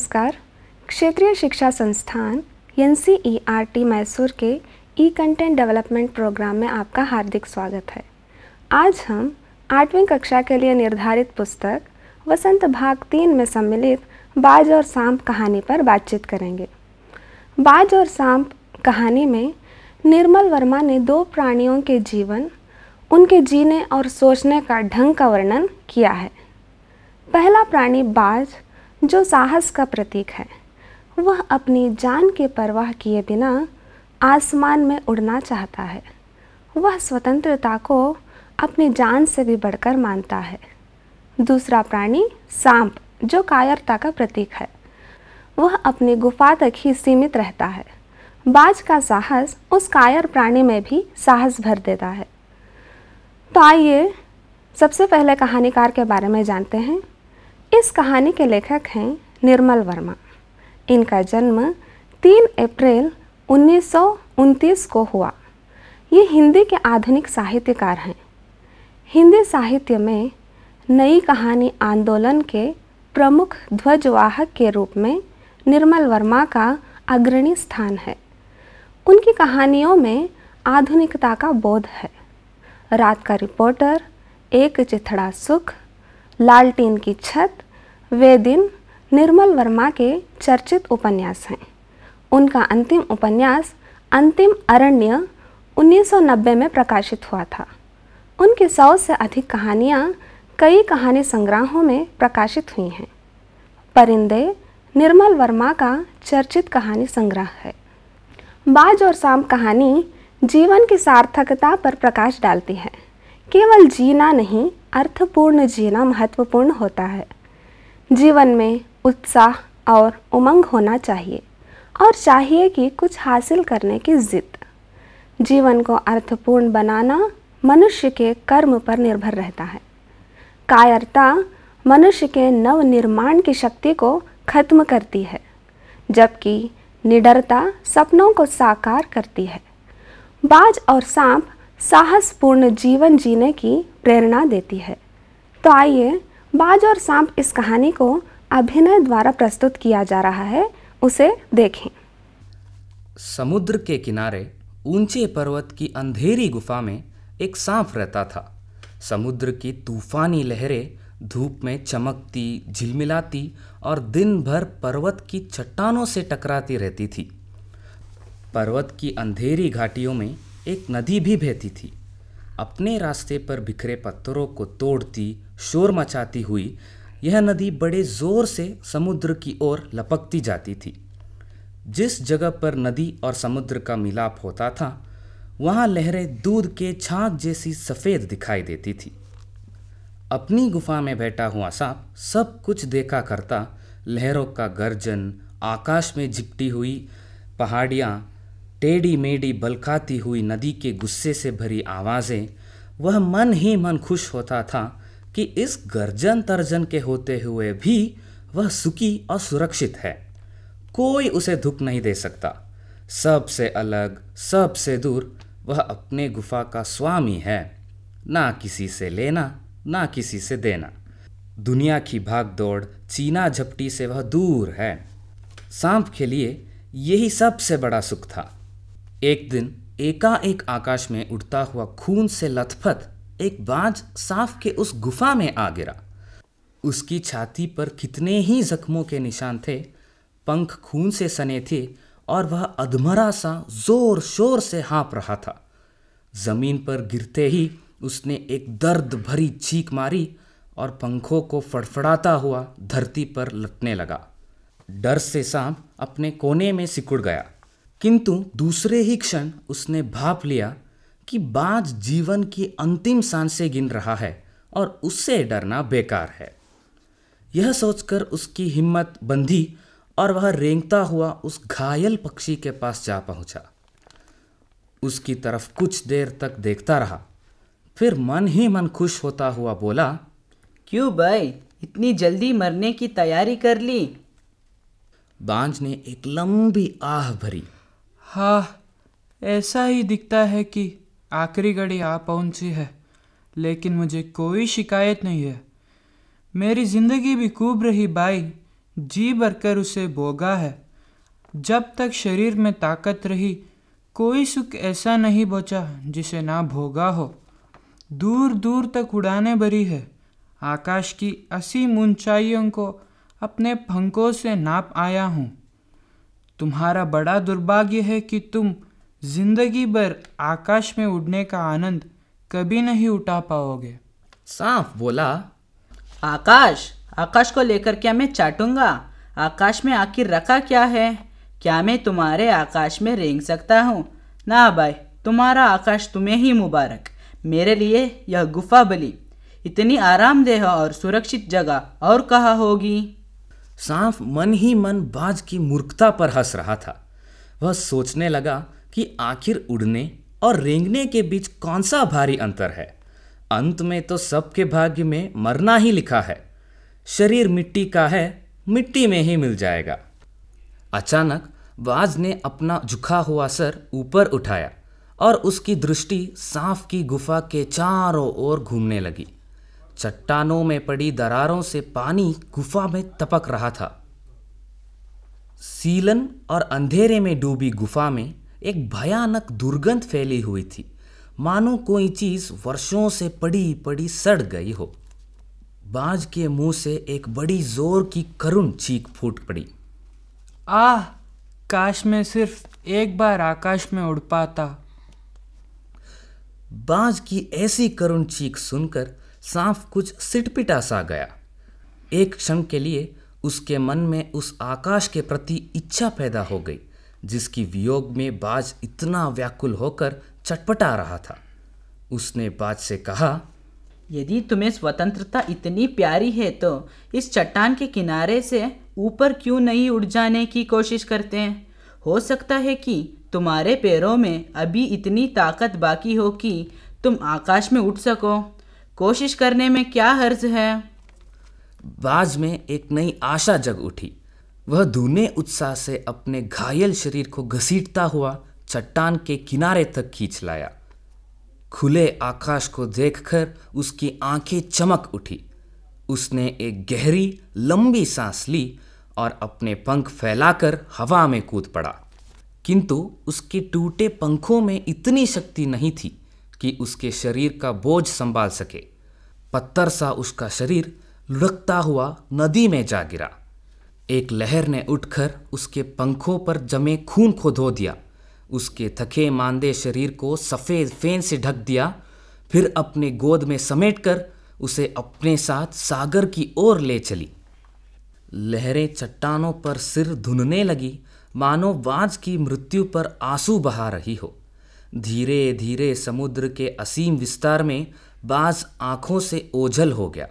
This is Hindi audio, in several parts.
नमस्कार क्षेत्रीय शिक्षा संस्थान एन सी मैसूर के ई कंटेंट डेवलपमेंट प्रोग्राम में आपका हार्दिक स्वागत है आज हम आठवीं कक्षा के लिए निर्धारित पुस्तक वसंत भाग तीन में सम्मिलित बाज और सांप कहानी पर बातचीत करेंगे बाज और सांप कहानी में निर्मल वर्मा ने दो प्राणियों के जीवन उनके जीने और सोचने का ढंग का वर्णन किया है पहला प्राणी बाज जो साहस का प्रतीक है वह अपनी जान की परवाह किए बिना आसमान में उड़ना चाहता है वह स्वतंत्रता को अपनी जान से भी बढ़कर मानता है दूसरा प्राणी सांप जो कायरता का प्रतीक है वह अपनी गुफा तक ही सीमित रहता है बाज का साहस उस कायर प्राणी में भी साहस भर देता है तो आइए सबसे पहले कहानीकार के बारे में जानते हैं इस कहानी के लेखक हैं निर्मल वर्मा इनका जन्म 3 अप्रैल उन्नीस को हुआ ये हिंदी के आधुनिक साहित्यकार हैं हिंदी साहित्य में नई कहानी आंदोलन के प्रमुख ध्वजवाहक के रूप में निर्मल वर्मा का अग्रणी स्थान है उनकी कहानियों में आधुनिकता का बोध है रात का रिपोर्टर एक चिथड़ा सुख लालटेन की छत वे दिन निर्मल वर्मा के चर्चित उपन्यास हैं उनका अंतिम उपन्यास अंतिम अरण्य 1990 में प्रकाशित हुआ था उनकी सौ से अधिक कहानियाँ कई कहानी संग्रहों में प्रकाशित हुई हैं परिंदे निर्मल वर्मा का चर्चित कहानी संग्रह है बाज और शाम कहानी जीवन की सार्थकता पर प्रकाश डालती है केवल जीना नहीं अर्थपूर्ण जीना महत्वपूर्ण होता है जीवन में उत्साह और उमंग होना चाहिए और चाहिए कि कुछ हासिल करने की जिद जीवन को अर्थपूर्ण बनाना मनुष्य के कर्म पर निर्भर रहता है कायरता मनुष्य के नवनिर्माण की शक्ति को खत्म करती है जबकि निडरता सपनों को साकार करती है बाज और सांप साहसपूर्ण जीवन जीने की प्रेरणा देती है तो आइए बाज और सांप इस कहानी को अभिनय द्वारा प्रस्तुत किया जा रहा है उसे देखें समुद्र के किनारे ऊंचे पर्वत की अंधेरी गुफा में एक सांप रहता था समुद्र की तूफानी लहरें धूप में चमकती झिलमिलाती और दिन भर पर्वत की चट्टानों से टकराती रहती थी पर्वत की अंधेरी घाटियों में एक नदी भी बहती थी अपने रास्ते पर बिखरे पत्थरों को तोड़ती शोर मचाती हुई यह नदी बड़े जोर से समुद्र की ओर लपकती जाती थी जिस जगह पर नदी और समुद्र का मिलाप होता था वहाँ लहरें दूध के छाक जैसी सफ़ेद दिखाई देती थी अपनी गुफा में बैठा हुआ सांप सब कुछ देखा करता लहरों का गर्जन आकाश में झिपटी हुई पहाड़ियाँ टेढ़ी मेढ़ी बलकाती हुई नदी के गुस्से से भरी आवाज़ें वह मन ही मन खुश होता था कि इस गर्जन तर्जन के होते हुए भी वह सुखी और सुरक्षित है कोई उसे दुख नहीं दे सकता सबसे अलग सबसे दूर वह अपने गुफा का स्वामी है ना किसी से लेना ना किसी से देना दुनिया की भाग दौड़ चीना झपटी से वह दूर है सांप के लिए यही सबसे बड़ा सुख था एक दिन एकाएक आकाश में उड़ता हुआ खून से लथपथ एक बाज साफ के उस गुफा में आ गिरा उसकी छाती पर कितने ही जख्मों के निशान थे पंख खून से सने थे और वह अधमरा सा जोर शोर से हाँप रहा था जमीन पर गिरते ही उसने एक दर्द भरी चीख मारी और पंखों को फड़फड़ाता हुआ धरती पर लटने लगा डर से सांप अपने कोने में सिकुड़ गया किंतु दूसरे ही क्षण उसने भाप लिया कि बाज जीवन की अंतिम सांसें गिन रहा है और उससे डरना बेकार है यह सोचकर उसकी हिम्मत बंधी और वह रेंगता हुआ उस घायल पक्षी के पास जा पहुंचा उसकी तरफ कुछ देर तक देखता रहा फिर मन ही मन खुश होता हुआ बोला क्यों भाई इतनी जल्दी मरने की तैयारी कर ली बांझ ने एक लंबी आह भरी हाँ ऐसा ही दिखता है कि आखिरी घड़ी आ पहुंची है लेकिन मुझे कोई शिकायत नहीं है मेरी ज़िंदगी भी खूब रही बाई जी भरकर उसे भोगा है जब तक शरीर में ताकत रही कोई सुख ऐसा नहीं बचा जिसे ना भोगा हो दूर दूर तक उड़ाने भरी है आकाश की असीम ऊंचाइयों को अपने पंखों से नाप आया हूँ तुम्हारा बड़ा दुर्भाग्य है कि तुम जिंदगी भर आकाश में उड़ने का आनंद कभी नहीं उठा पाओगे साफ बोला आकाश आकाश को लेकर क्या मैं चाटूंगा आकाश में आखिर रखा क्या है क्या मैं तुम्हारे आकाश में रेंग सकता हूँ ना भाई तुम्हारा आकाश तुम्हें ही मुबारक मेरे लिए यह गुफा बली इतनी आरामदेह और सुरक्षित जगह और कहा होगी सांप मन ही मन बाज की मूर्खता पर हंस रहा था वह सोचने लगा कि आखिर उड़ने और रेंगने के बीच कौन सा भारी अंतर है अंत में तो सबके भाग्य में मरना ही लिखा है शरीर मिट्टी का है मिट्टी में ही मिल जाएगा अचानक बाज ने अपना झुका हुआ सर ऊपर उठाया और उसकी दृष्टि सांफ की गुफा के चारों ओर घूमने लगी चट्टानों में पड़ी दरारों से पानी गुफा में तपक रहा था सीलन और अंधेरे में डूबी गुफा में एक भयानक दुर्गंध फैली हुई थी मानो कोई चीज वर्षों से पड़ी पड़ी सड़ गई हो बाज के मुंह से एक बड़ी जोर की करुण चीख फूट पड़ी आह काश मैं सिर्फ एक बार आकाश में उड़ पाता बाज की ऐसी करुण चीख सुनकर सांप कुछ सिटपिटा सा गया एक क्षण के लिए उसके मन में उस आकाश के प्रति इच्छा पैदा हो गई जिसकी वियोग में बाज इतना व्याकुल होकर चटपटा रहा था उसने बाज से कहा यदि तुम्हें स्वतंत्रता इतनी प्यारी है तो इस चट्टान के किनारे से ऊपर क्यों नहीं उड़ जाने की कोशिश करते हैं हो सकता है कि तुम्हारे पैरों में अभी इतनी ताकत बाकी हो कि तुम आकाश में उठ सको कोशिश करने में क्या हर्ज है बाज में एक नई आशा जग उठी वह दूने उत्साह से अपने घायल शरीर को घसीटता हुआ चट्टान के किनारे तक खींच लाया खुले आकाश को देखकर उसकी आंखें चमक उठी उसने एक गहरी लंबी सांस ली और अपने पंख फैलाकर हवा में कूद पड़ा किंतु उसके टूटे पंखों में इतनी शक्ति नहीं थी कि उसके शरीर का बोझ संभाल सके पत्थर सा उसका शरीर लुढ़कता हुआ नदी में जा गिरा एक लहर ने उठकर उसके पंखों पर जमे खून को धो दिया उसके थके मांदे शरीर को सफ़ेद फेन से ढक दिया फिर अपने गोद में समेटकर उसे अपने साथ सागर की ओर ले चली लहरें चट्टानों पर सिर धुनने लगी मानो बाज की मृत्यु पर आंसू बहा रही हो धीरे धीरे समुद्र के असीम विस्तार में बाज आंखों से ओझल हो गया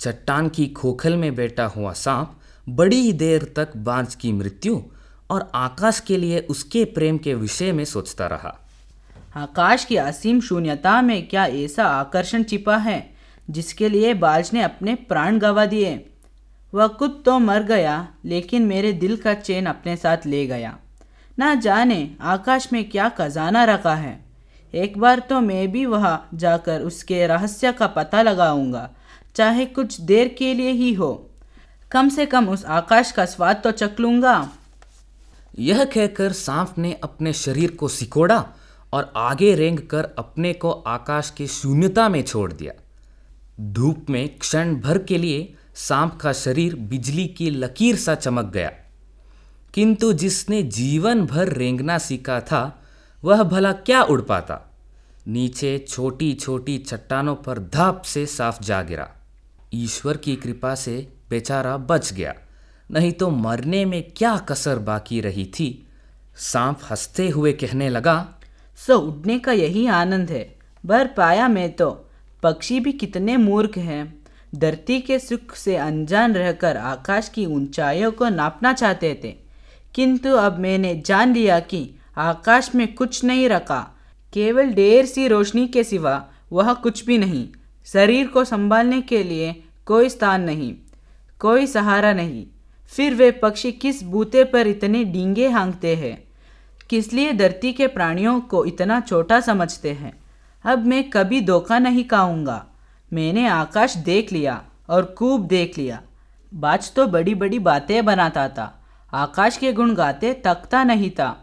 चट्टान की खोखल में बैठा हुआ सांप बड़ी देर तक बाज की मृत्यु और आकाश के लिए उसके प्रेम के विषय में सोचता रहा आकाश की असीम शून्यता में क्या ऐसा आकर्षण छिपा है जिसके लिए बाज ने अपने प्राण गवा दिए वह खुद तो मर गया लेकिन मेरे दिल का चैन अपने साथ ले गया ना जाने आकाश में क्या खजाना रखा है एक बार तो मैं भी वहाँ जाकर उसके रहस्य का पता लगाऊंगा चाहे कुछ देर के लिए ही हो कम से कम उस आकाश का स्वाद तो चख लूंगा यह कहकर सांप ने अपने शरीर को सिकोड़ा और आगे रेंग कर अपने को आकाश की शून्यता में छोड़ दिया धूप में क्षण भर के लिए सांप का शरीर बिजली की लकीर सा चमक गया किंतु जिसने जीवन भर रेंगना सीखा था वह भला क्या उड़ पाता नीचे छोटी छोटी चट्टानों पर धाप से साफ जा गिरा ईश्वर की कृपा से बेचारा बच गया नहीं तो मरने में क्या कसर बाकी रही थी सांप हंसते हुए कहने लगा सो उड़ने का यही आनंद है भर पाया मैं तो पक्षी भी कितने मूर्ख हैं धरती के सुख से अनजान रहकर आकाश की ऊंचाइयों को नापना चाहते थे किंतु अब मैंने जान लिया कि आकाश में कुछ नहीं रखा केवल ढेर सी रोशनी के सिवा वह कुछ भी नहीं शरीर को संभालने के लिए कोई स्थान नहीं कोई सहारा नहीं फिर वे पक्षी किस बूते पर इतने डींगे हांगते हैं किस लिए धरती के प्राणियों को इतना छोटा समझते हैं अब मैं कभी धोखा नहीं खाऊंगा मैंने आकाश देख लिया और खूब देख लिया बाज तो बड़ी बड़ी बातें बनाता था आकाश के गुण गाते तकता नहीं था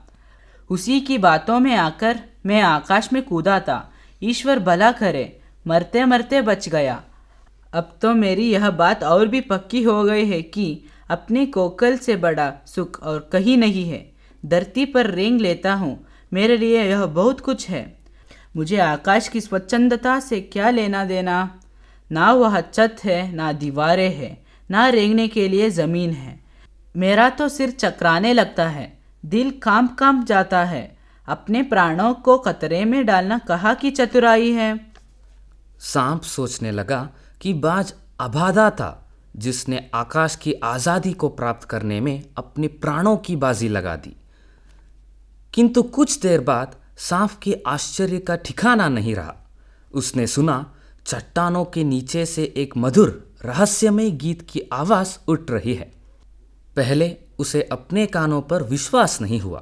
उसी की बातों में आकर मैं आकाश में कूदा था ईश्वर भला करे मरते मरते बच गया अब तो मेरी यह बात और भी पक्की हो गई है कि अपने कोकल से बड़ा सुख और कहीं नहीं है धरती पर रेंग लेता हूँ मेरे लिए यह बहुत कुछ है मुझे आकाश की स्वच्छंदता से क्या लेना देना ना वह छत है ना दीवारें हैं ना रेंगने के लिए ज़मीन है मेरा तो सिर चकराने लगता है दिल कांप कांप जाता है अपने प्राणों को खतरे में डालना कहाँ की चतुराई है सांप सोचने लगा कि बाज अबाधा था जिसने आकाश की आज़ादी को प्राप्त करने में अपने प्राणों की बाजी लगा दी किंतु कुछ देर बाद सांप के आश्चर्य का ठिकाना नहीं रहा उसने सुना चट्टानों के नीचे से एक मधुर रहस्यमय गीत की आवाज़ उठ रही है पहले उसे अपने कानों पर विश्वास नहीं हुआ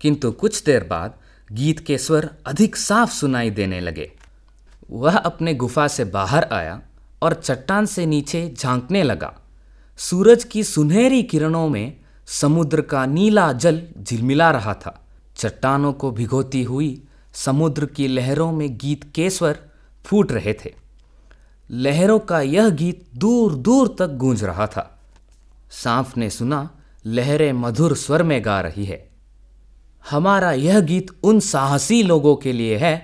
किंतु कुछ देर बाद गीत के स्वर अधिक साफ सुनाई देने लगे वह अपने गुफा से बाहर आया और चट्टान से नीचे झांकने लगा सूरज की सुनहरी किरणों में समुद्र का नीला जल झिलमिला रहा था चट्टानों को भिगोती हुई समुद्र की लहरों में गीत के स्वर फूट रहे थे लहरों का यह गीत दूर दूर तक गूंज रहा था सांप ने सुना लहरें मधुर स्वर में गा रही है हमारा यह गीत उन साहसी लोगों के लिए है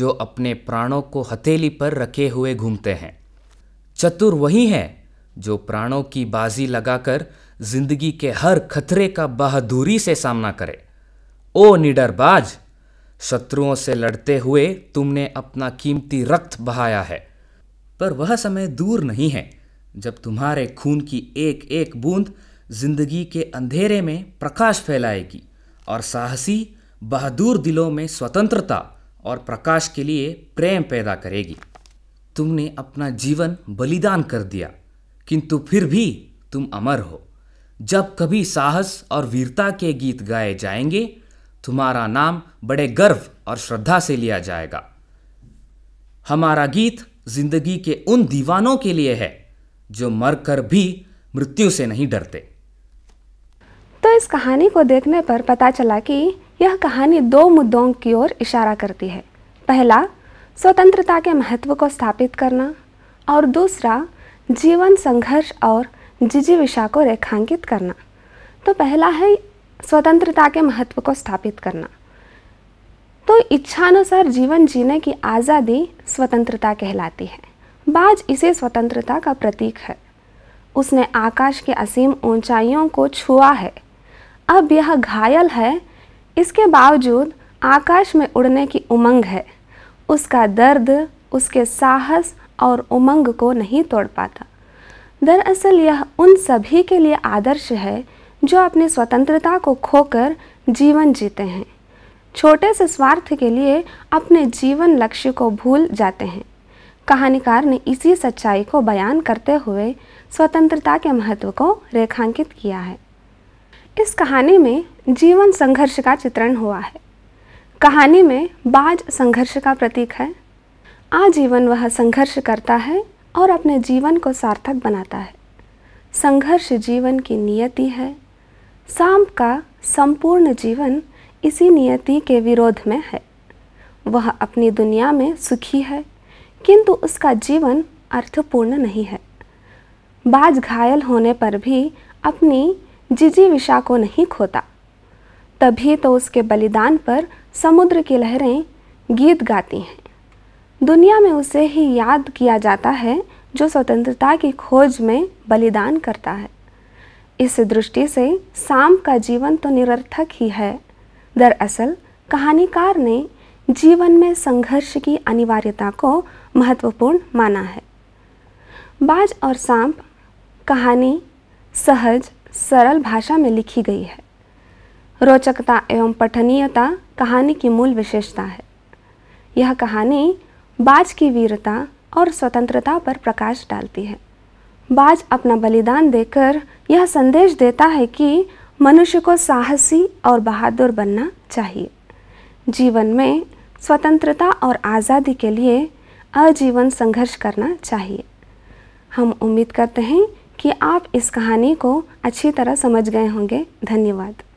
जो अपने प्राणों को हथेली पर रखे हुए घूमते हैं चतुर वही है जो प्राणों की बाजी लगाकर जिंदगी के हर खतरे का बहादुरी से सामना करे ओ निडरबाज शत्रुओं से लड़ते हुए तुमने अपना कीमती रक्त बहाया है पर वह समय दूर नहीं है जब तुम्हारे खून की एक एक बूंद जिंदगी के अंधेरे में प्रकाश फैलाएगी और साहसी बहादुर दिलों में स्वतंत्रता और प्रकाश के लिए प्रेम पैदा करेगी तुमने अपना जीवन बलिदान कर दिया किंतु फिर भी तुम अमर हो जब कभी साहस और वीरता के गीत गाए जाएंगे तुम्हारा नाम बड़े गर्व और श्रद्धा से लिया जाएगा हमारा गीत जिंदगी के उन दीवानों के लिए है जो मरकर भी मृत्यु से नहीं डरते तो इस कहानी को देखने पर पता चला कि यह कहानी दो मुद्दों की ओर इशारा करती है पहला स्वतंत्रता के महत्व को स्थापित करना और दूसरा जीवन संघर्ष और जिजीविषा को रेखांकित करना तो पहला है स्वतंत्रता के महत्व को स्थापित करना तो इच्छानुसार जीवन जीने की आज़ादी स्वतंत्रता कहलाती है बाज इसे स्वतंत्रता का प्रतीक है उसने आकाश के असीम ऊंचाइयों को छुआ है अब यह घायल है इसके बावजूद आकाश में उड़ने की उमंग है उसका दर्द उसके साहस और उमंग को नहीं तोड़ पाता दरअसल यह उन सभी के लिए आदर्श है जो अपनी स्वतंत्रता को खोकर जीवन जीते हैं छोटे से स्वार्थ के लिए अपने जीवन लक्ष्य को भूल जाते हैं कहानीकार ने इसी सच्चाई को बयान करते हुए स्वतंत्रता के महत्व को रेखांकित किया है इस कहानी में जीवन संघर्ष का चित्रण हुआ है कहानी में बाज संघर्ष का प्रतीक है आजीवन वह संघर्ष करता है और अपने जीवन को सार्थक बनाता है संघर्ष जीवन की नियति है सांप का संपूर्ण जीवन इसी नियति के विरोध में है वह अपनी दुनिया में सुखी है किंतु उसका जीवन अर्थपूर्ण नहीं है बाज घायल होने पर भी अपनी जिजी विषा को नहीं खोता तभी तो उसके बलिदान पर समुद्र की लहरें गीत गाती हैं दुनिया में उसे ही याद किया जाता है जो स्वतंत्रता की खोज में बलिदान करता है इस दृष्टि से साम का जीवन तो निरर्थक ही है दरअसल कहानीकार ने जीवन में संघर्ष की अनिवार्यता को महत्वपूर्ण माना है बाज और सांप कहानी सहज सरल भाषा में लिखी गई है रोचकता एवं पठनीयता कहानी की मूल विशेषता है यह कहानी बाज की वीरता और स्वतंत्रता पर प्रकाश डालती है बाज अपना बलिदान देकर यह संदेश देता है कि मनुष्य को साहसी और बहादुर बनना चाहिए जीवन में स्वतंत्रता और आज़ादी के लिए आजीवन संघर्ष करना चाहिए हम उम्मीद करते हैं कि आप इस कहानी को अच्छी तरह समझ गए होंगे धन्यवाद